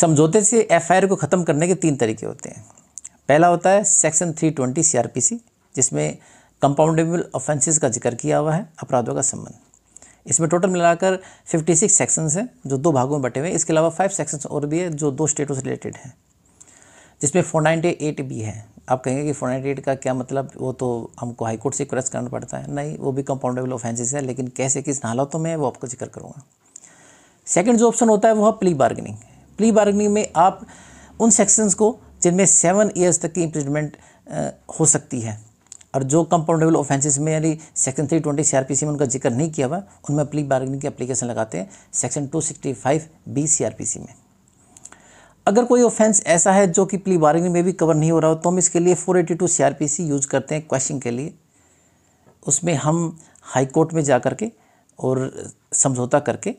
समझौते से एफआईआर को ख़त्म करने के तीन तरीके होते हैं पहला होता है सेक्शन 320 सी जिसमें कंपाउंडेबल ऑफेंसेस का जिक्र किया हुआ है अपराधों का संबंध इसमें टोटल मिलाकर 56 सेक्शंस हैं जो दो भागों में बटे हुए हैं इसके अलावा फाइव सेक्शंस और भी है जो दो स्टेटों से रिलेटेड हैं जिसमें फोर नाइन्टी एट भी है आप कहेंगे कि फोर नाइन्टी एट का क्या मतलब वो तो हमको हाईकोर्ट से क्रॉस करना पड़ता है नहीं वो भी कंपाउंडेबल ऑफेंसेस है लेकिन कैसे किस हालातों में है वो आपको जिक्र करूँगा सेकेंड जो ऑप्शन होता है वो है प्ली बार्गेनिंग प्ली बार्गनिंग में आप उन सेक्शंस को जिनमें सेवन ईयर्स तक की इम्प्रिजमेंट हो सकती है और जो कंपाउंडेबल ऑफेंसेस में यानी section three twenty C R P C में उनका जिक्र नहीं किया हुआ उनमें प्ली बार्गनिंग की अप्लीकेशन लगाते हैं section two sixty five B C R P C में अगर कोई ऑफेंस ऐसा है जो कि प्ली बार्गनिंग में भी कवर नहीं हो रहा हो तो हम इसके लिए four eighty two C R P C use करते हैं क्वेश्चन के लिए उसमें हम हाई कोर्ट में जा कर के और समझौता करके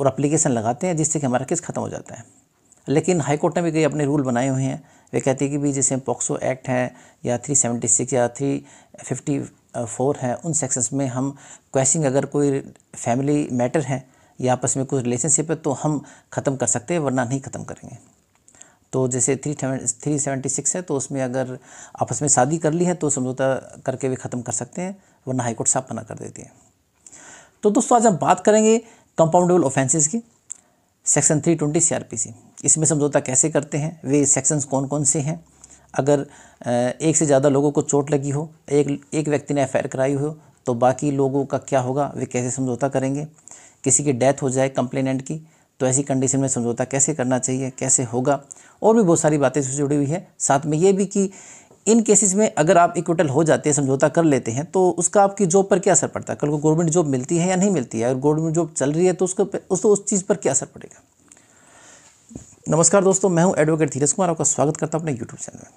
और अप्लीकेशन लगाते हैं जिससे कि हमारा केस ख़त्म हो जाता है लेकिन हाईकोर्ट ने भी कई अपने रूल बनाए हुए हैं वे कहते हैं कि भी जैसे पॉक्सो एक्ट है या 376 या 354 है उन सेक्शंस में हम क्वेश्चन अगर कोई फैमिली मैटर है या आपस में कोई रिलेशनशिप है तो हम ख़त्म कर सकते हैं वरना नहीं ख़त्म करेंगे तो जैसे थ्री थ्री सेवेंटी सिक्स है तो उसमें अगर आपस में शादी कर ली है तो समझौता करके वे ख़त्म कर सकते हैं वरना हाईकोर्ट साहब मना कर देती है तो दोस्तों आज हम बात करेंगे कंपाउंडेबल ऑफेंसेस की section three twenty C R P C इसमें समझौता कैसे करते हैं वे सेक्शंस कौन कौन से हैं अगर एक से ज़्यादा लोगों को चोट लगी हो एक एक व्यक्ति ने एफ कराई हो तो बाकी लोगों का क्या होगा वे कैसे समझौता करेंगे किसी की डेथ हो जाए कंप्लेनेंट की तो ऐसी कंडीशन में समझौता कैसे करना चाहिए कैसे होगा और भी बहुत सारी बातें इससे जुड़ी हुई है साथ में ये भी कि इन केसेस में अगर आप इक्विटल हो जाते हैं समझौता कर लेते हैं तो उसका आपकी जॉब पर क्या असर पड़ता है कल को गवर्नमेंट जॉब मिलती है या नहीं मिलती है अगर गवर्नमेंट जॉब चल रही है तो उसका उस तो उस चीज़ पर क्या असर पड़ेगा नमस्कार दोस्तों मैं हूं एडवोकेट धीरज कुमार आपका स्वागत करता हूं अपने यूट्यूब चैनल में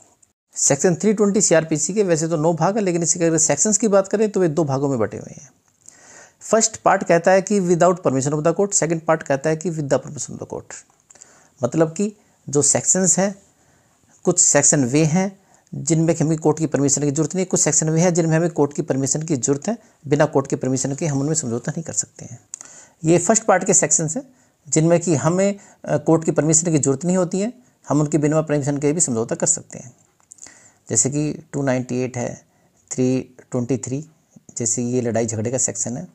सेक्शन 320 सीआरपीसी के वैसे तो नौ भाग है लेकिन इसके अगर सेक्शन की बात करें तो वे दो भागों में बटे हुए हैं फर्स्ट पार्ट कहता है कि without permission of the court second part कहता है कि with the permission of the court मतलब कि जो सेक्शंस हैं कुछ सेक्शन वे हैं जिनमें हमें कोर्ट की परमिशन की जरूरत नहीं कुछ सेक्शन वे हैं जिनमें हमें कोर्ट की परमिशन की जरूरत है बिना कोर्ट के परमिशन के हम उनमें समझौता नहीं कर सकते हैं ये फर्स्ट पार्ट के सेक्शंस हैं जिनमें कि हमें कोर्ट की परमिशन की ज़रूरत नहीं होती है हम उनके बिना परमिशन के भी समझौता कर सकते हैं जैसे कि 298 है 323 जैसे ये लड़ाई झगड़े का सेक्शन है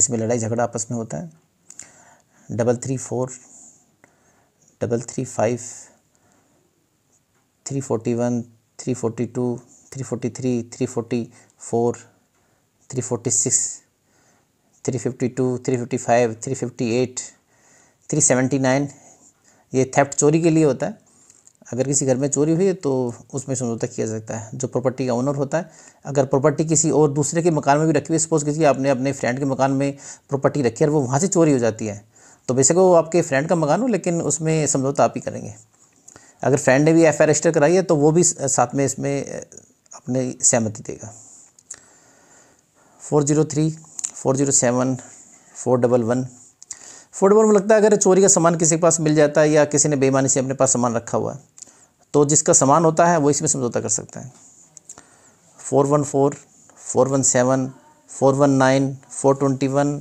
इसमें लड़ाई झगड़ा आपस में होता है double three four double three five three forty one three forty two three forty three three forty four three forty six three fifty two three fifty five three fifty eight three seventy nine ये theft चोरी के लिए होता है अगर किसी घर में चोरी हुई है तो उसमें समझौता किया जा सकता है जो प्रॉपर्टी का ओनर होता है अगर प्रॉपर्टी किसी और दूसरे के मकान में भी रखी हुई सपोज किसी आपने अपने फ्रेंड के मकान में प्रॉपर्टी रखी है और वो वहाँ से चोरी हो जाती है तो बेशक वो आपके फ्रेंड का मकान हो लेकिन उसमें समझौता आप ही करेंगे अगर फ्रेंड ने भी एफ रजिस्टर कराई है तो वो भी साथ में इसमें अपने सहमति देगा four zero three four zero seven four double one football में लगता है अगर चोरी का सामान किसी के पास मिल जाता है या किसी ने बेईमानी से अपने पास सामान रखा हुआ है तो जिसका सामान होता है वो इसमें समझौता कर सकता है four one four four one seven four one nine four twenty one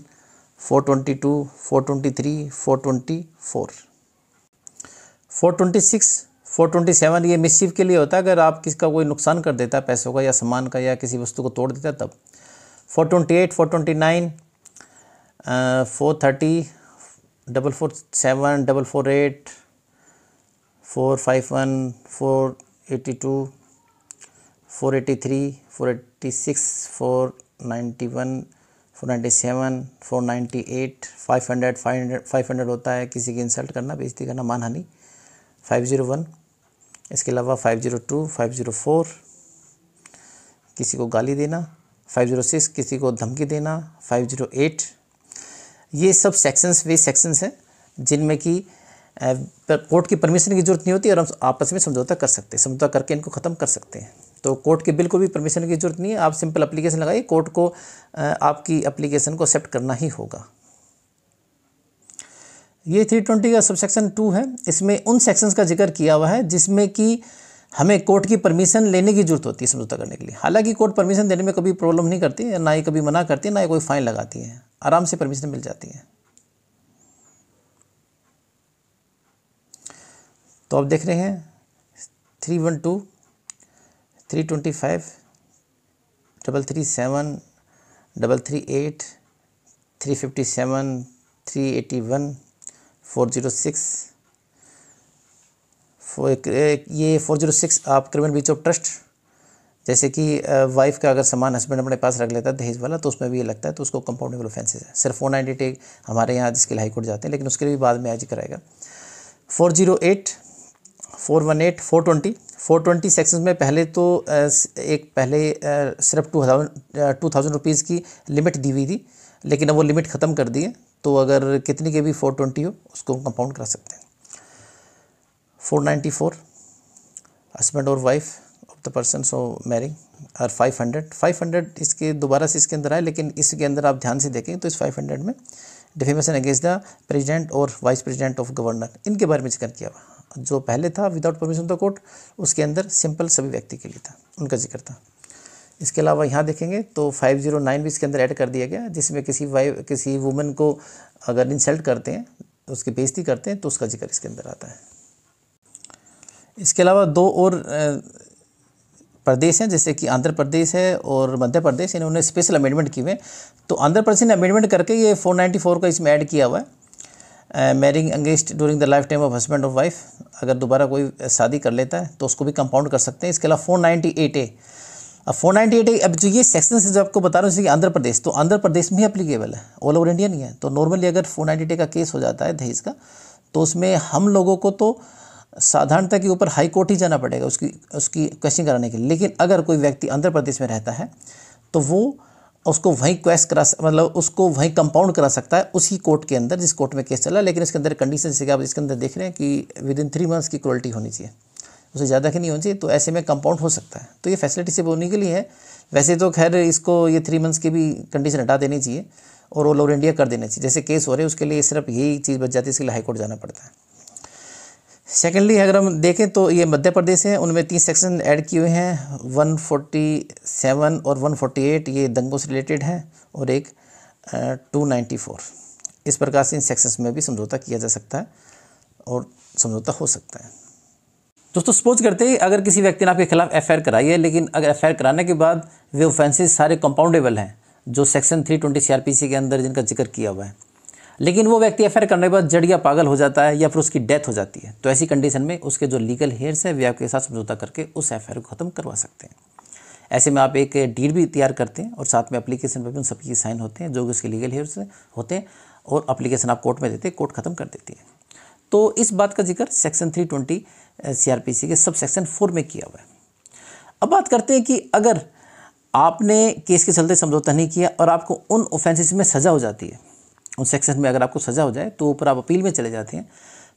four twenty two four twenty three four twenty four four twenty six four twenty seven ये मिसिव के लिए होता है अगर आप किसका कोई नुकसान कर देता है पैसों का या सामान का या किसी वस्तु को तोड़ देता है तब four twenty eight four twenty nine four thirty double four seven double four eight four five one four eighty two four eighty three four eighty six four ninety one four ninety seven four ninety eight five hundred five hundred five hundred होता है किसी की insult करना बेजती करना हानि five zero one इसके अलावा five zero two five zero four किसी को गाली देना फाइव ज़ीरो सिक्स किसी को धमकी देना फाइव ज़ीरो एट ये सब सेक्शंस वे सेक्शंस हैं जिनमें कि कोर्ट की परमिशन की जरूरत नहीं होती और हम आपस में समझौता कर सकते हैं समझौता करके इनको ख़त्म कर सकते हैं तो कोर्ट के बिल को भी परमिशन की जरूरत नहीं है आप सिंपल अप्लीकेशन लगाइए कोर्ट को आपकी अप्लीकेशन को एक्सेप्ट करना ही होगा ये थ्री ट्वेंटी का सबसेक्शन टू है इसमें उन सेक्शंस का जिक्र किया हुआ है जिसमें कि हमें कोर्ट की परमिशन लेने की जरूरत होती है समझौता करने के लिए हालांकि कोर्ट परमिशन देने में कभी प्रॉब्लम नहीं करती है ना ही कभी मना करती है ना ही कोई फ़ाइन लगाती है आराम से परमिशन मिल जाती है तो आप देख रहे हैं three one two three twenty five double three seven double three eight three fifty seven three eighty one four zero six ये फोर जीरो सिक्स आप क्रिमिनल बीच ऑफ ट्रस्ट जैसे कि वाइफ का अगर सामान हस्बैंड अपने पास रख लेता है दहेज वाला तो उसमें भी ये लगता है तो उसको कंपाउंडेबल ऑफेंसेज है सिर्फ फोर नाइन्टी हमारे यहाँ जिसके हाई कोर्ट जाते हैं लेकिन उसके लिए भी बाद में आज कराएगा four zero eight four one eight four twenty four twenty section में पहले तो एक पहले सिर्फ two thousand two thousand rupees की लिमिट दी हुई थी लेकिन अब वो लिमिट ख़त्म कर दी है तो अगर कितनी के भी फोर ट्वेंटी हो उसको हम कंपाउंड करा सकते हैं 494 हस्बैंड और wife of the person so marrying और 500 500 इसके दोबारा से इसके अंदर आए लेकिन इसके अंदर आप ध्यान से देखें तो इस 500 में डिफेमेशन अगेंस्ट द प्रेसिडेंट और वाइस प्रेसिडेंट ऑफ गवर्नर इनके बारे में जिक्र किया हुआ जो पहले था विदाउट परमिशन द कोर्ट उसके अंदर सिंपल सभी व्यक्ति के लिए था उनका जिक्र था इसके अलावा यहाँ देखेंगे तो 509 भी इसके अंदर ऐड कर दिया गया जिसमें किसी वाइफ किसी वुमेन को अगर इंसल्ट करते हैं उसकी बेइज्जती करते हैं तो उसका जिक्र इसके अंदर आता है इसके अलावा दो और प्रदेश हैं जैसे कि आंध्र प्रदेश है और मध्य प्रदेश इन्होंने स्पेशल अमेंडमेंट किए हुए तो आंध्र प्रदेश ने अमेंडमेंट करके ये 494 का इसमें ऐड किया हुआ है marrying against during the life time of husband और वाइफ अगर दोबारा कोई शादी कर लेता है तो उसको भी कंपाउंड कर सकते हैं इसके अलावा फोर नाइन्टी एट ए अब फोर नाइन्टी एट ए अब जो ये सेक्शन से जो आपको बता रहा हूँ जैसे आंध्र प्रदेश तो आंध्र प्रदेश में ही अप्लीकेबल है ऑल ओवर इंडिया नहीं है तो नॉर्मली अगर फोर नाइन्टी ए का केस हो जाता है दहेज का तो उसमें हम लोगों को तो साधारणता के ऊपर हाई कोर्ट ही जाना पड़ेगा उसकी उसकी क्वेश्चन कराने के लिए लेकिन अगर कोई व्यक्ति आंध्र प्रदेश में रहता है तो वो उसको वहीं क्वेश्चन करा मतलब उसको वहीं कंपाउंड करा सकता है उसी कोर्ट के अंदर जिस कोर्ट में केस चला लेकिन इसके अंदर कंडीशन जैसे आप इसके अंदर देख रहे हैं कि विद इन थ्री मंथ्स की क्वालिटी होनी चाहिए उसे ज़्यादा की नहीं होनी चाहिए तो ऐसे में कंपाउंड हो सकता है तो ये फैसिलिटी सिर्फ होने के लिए है वैसे तो खैर इसको ये थ्री मंथ्स की भी कंडीशन हटा देनी चाहिए और ऑल ओवर इंडिया कर देना चाहिए जैसे केस हो रहे हैं उसके लिए सिर्फ यही चीज़ बच जाती है इसके लिए हाईकोर्ट जाना पड़ता है सेकेंडली अगर हम देखें तो ये मध्य प्रदेश है उनमें तीन सेक्शन ऐड किए हुए हैं 147 और 148 ये दंगों से रिलेटेड हैं और एक टू नाइन्टी फोर इस प्रकार से इन सेक्शंस में भी समझौता किया जा सकता है और समझौता हो सकता है दोस्तों सपोज करते हैं अगर किसी व्यक्ति ने आपके खिलाफ एफ कराई है लेकिन अगर एफ कराने के बाद वे ऑफेंसेज सारे कंपाउंडेबल हैं जो सेक्शन थ्री ट्वेंटी के अंदर जिनका जिक्र किया हुआ है लेकिन वो व्यक्ति एफ करने के बाद जड़ या पागल हो जाता है या फिर उसकी डेथ हो जाती है तो ऐसी कंडीशन में उसके जो लीगल हेयर्स है वे आपके साथ समझौता करके उस एफ को ख़त्म करवा सकते हैं ऐसे में आप एक डील भी तैयार करते हैं और साथ में अप्लीकेशन पर भी उन सबकी साइन होते हैं जो कि उसके लीगल हेयर्स होते हैं और अप्लीकेशन आप कोर्ट में देते हैं कोर्ट ख़त्म कर देती है तो इस बात का जिक्र सेक्शन थ्री ट्वेंटी के सब सेक्शन फोर में किया हुआ है अब बात करते हैं कि अगर आपने केस के चलते समझौता नहीं किया और आपको उन ऑफेंसेस में सज़ा हो जाती है उन सेक्शन में अगर आपको सज़ा हो जाए तो ऊपर आप अपील में चले जाते हैं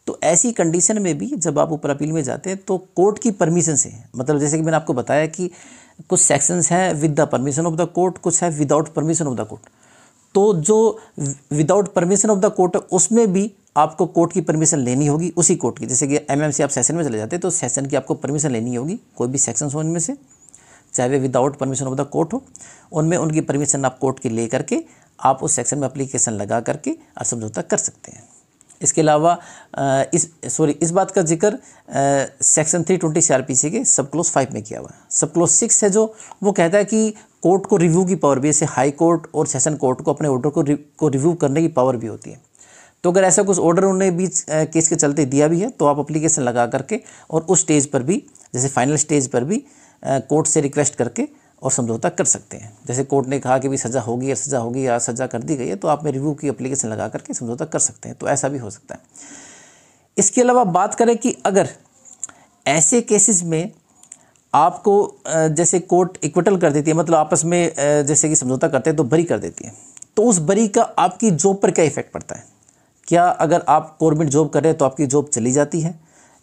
तो ऐसी कंडीशन में भी जब आप ऊपर अपील में जाते हैं तो कोर्ट की परमिशन से मतलब जैसे कि मैंने आपको बताया कि कुछ सेक्शंस हैं with the permission of the court कुछ है without permission of the court तो जो without permission of the court है उसमें भी आपको कोर्ट की परमिशन लेनी होगी उसी कोर्ट की जैसे कि एम सी आप सेशन में चले जाते हैं तो सेशन की आपको परमिशन लेनी होगी कोई भी सेक्शन हो उनमें से चाहे वे without permission of the court हो उनमें उनकी परमिशन आप कोर्ट की ले करके आप उस सेक्शन में अप्लीकेशन लगा करके समझौता कर सकते हैं इसके अलावा इस सॉरी इस बात का जिक्र section three twenty C R P C के सब क्लोज फाइव में किया हुआ है सब क्लोज सिक्स है जो वो कहता है कि कोर्ट को रिव्यू की पावर भी जैसे हाई कोर्ट और सेशन कोर्ट को अपने ऑर्डर को को रिव्यू करने की पावर भी होती है तो अगर ऐसा कुछ ऑर्डर उन्हें बीच केस के चलते दिया भी है तो आप अप्लीकेशन लगा करके और उस स्टेज पर भी जैसे फाइनल स्टेज पर भी कोर्ट से रिक्वेस्ट करके और समझौता कर सकते हैं जैसे कोर्ट ने कहा कि भी सज़ा होगी या सज़ा होगी या सज़ा कर दी गई है तो आप में रिव्यू की अप्लीकेशन लगा करके समझौता कर सकते हैं तो ऐसा भी हो सकता है इसके अलावा बात करें कि अगर ऐसे केसेस में आपको जैसे कोर्ट इक्विटल कर देती है मतलब आपस में जैसे कि समझौता करते हैं तो बरी कर देती है तो उस बरी का आपकी जॉब पर क्या इफेक्ट पड़ता है क्या अगर आप गवर्नमेंट जॉब कर रहे हैं तो आपकी जॉब चली जाती है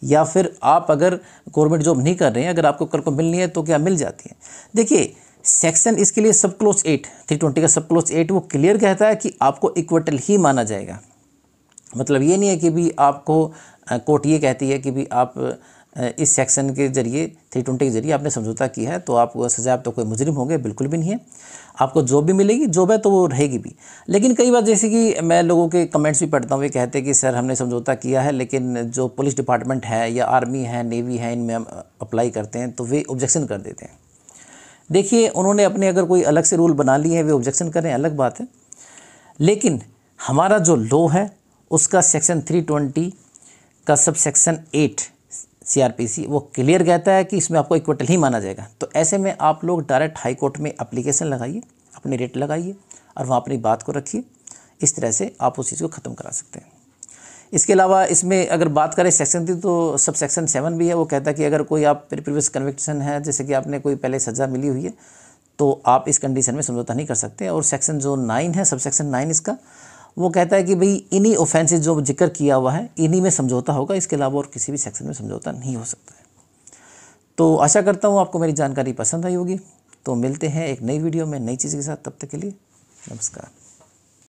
या फिर आप अगर गवर्नमेंट जॉब नहीं कर रहे हैं अगर आपको कर को मिलनी है तो क्या मिल जाती है देखिए सेक्शन इसके लिए सब क्लोज एट थ्री ट्वेंटी का सब क्लोज एट वो क्लियर कहता है कि आपको इक्वटल ही माना जाएगा मतलब ये नहीं है कि भी आपको कोर्ट ये कहती है कि भी आप इस सेक्शन के जरिए थ्री ट्वेंटी के जरिए आपने समझौता किया है तो आप सजा आप तो कोई मुजरिम होंगे बिल्कुल भी नहीं है आपको जॉब भी मिलेगी जॉब है तो वो रहेगी भी लेकिन कई बार जैसे कि मैं लोगों के कमेंट्स भी पढ़ता हूँ वे कहते हैं कि सर हमने समझौता किया है लेकिन जो पुलिस डिपार्टमेंट है या आर्मी है नेवी है इनमें हम अप्लाई करते हैं तो वे ऑब्जेक्शन कर देते हैं देखिए उन्होंने अपने अगर कोई अलग से रूल बना लिए हैं वे ऑब्जेक्शन करें अलग बात है लेकिन हमारा जो लॉ है उसका सेक्शन थ्री ट्वेंटी का सब सेक्शन एट सीआरपीसी वो क्लियर कहता है कि इसमें आपको इक्विटल ही माना जाएगा तो ऐसे में आप लोग डायरेक्ट हाई कोर्ट में अप्लीकेशन लगाइए अपनी रेट लगाइए और वहाँ अपनी बात को रखिए इस तरह से आप उस चीज़ को ख़त्म करा सकते हैं इसके अलावा इसमें अगर बात करें सेक्शन की तो सब सेक्शन सेवन भी है वो कहता है कि अगर कोई आप प्रीवियस कन्विक्शन है जैसे कि आपने कोई पहले सज़ा मिली हुई है तो आप इस कंडीशन में समझौता नहीं कर सकते और सेक्शन जो नाइन है सब सेक्शन नाइन इसका वो कहता है कि भाई इन्हीं ऑफेंसेज जो जिक्र किया हुआ है इन्हीं में समझौता होगा इसके अलावा और किसी भी सेक्शन में समझौता नहीं हो सकता है तो आशा करता हूँ आपको मेरी जानकारी पसंद आई होगी तो मिलते हैं एक नई वीडियो में नई चीज़ के साथ तब तक के लिए नमस्कार